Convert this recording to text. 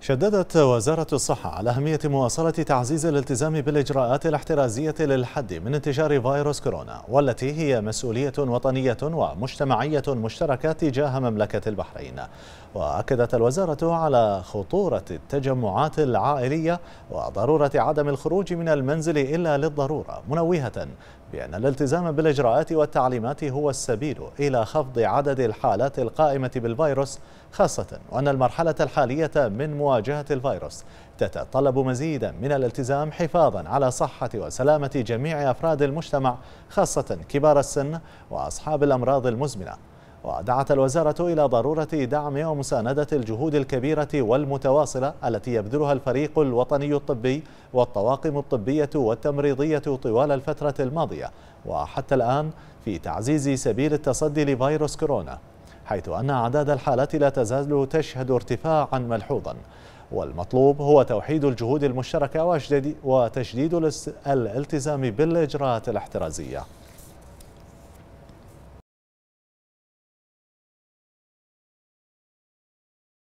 شددت وزارة الصحة على أهمية مواصلة تعزيز الالتزام بالإجراءات الاحترازية للحد من انتشار فيروس كورونا والتي هي مسؤولية وطنية ومجتمعية مشتركة تجاه مملكة البحرين وأكدت الوزارة على خطورة التجمعات العائلية وضرورة عدم الخروج من المنزل إلا للضرورة منوهة بأن الالتزام بالإجراءات والتعليمات هو السبيل إلى خفض عدد الحالات القائمة بالفيروس خاصة وأن المرحلة الحالية من مواجهة الفيروس تتطلب مزيدا من الالتزام حفاظا على صحة وسلامة جميع أفراد المجتمع خاصة كبار السن وأصحاب الأمراض المزمنة ودعت الوزارة إلى ضرورة دعم ومساندة الجهود الكبيرة والمتواصلة التي يبذلها الفريق الوطني الطبي والطواقم الطبية والتمريضية طوال الفترة الماضية وحتى الآن في تعزيز سبيل التصدي لفيروس كورونا حيث أن أعداد الحالات لا تزال تشهد ارتفاعا ملحوظا والمطلوب هو توحيد الجهود المشتركة وتشديد الالتزام بالإجراءات الاحترازية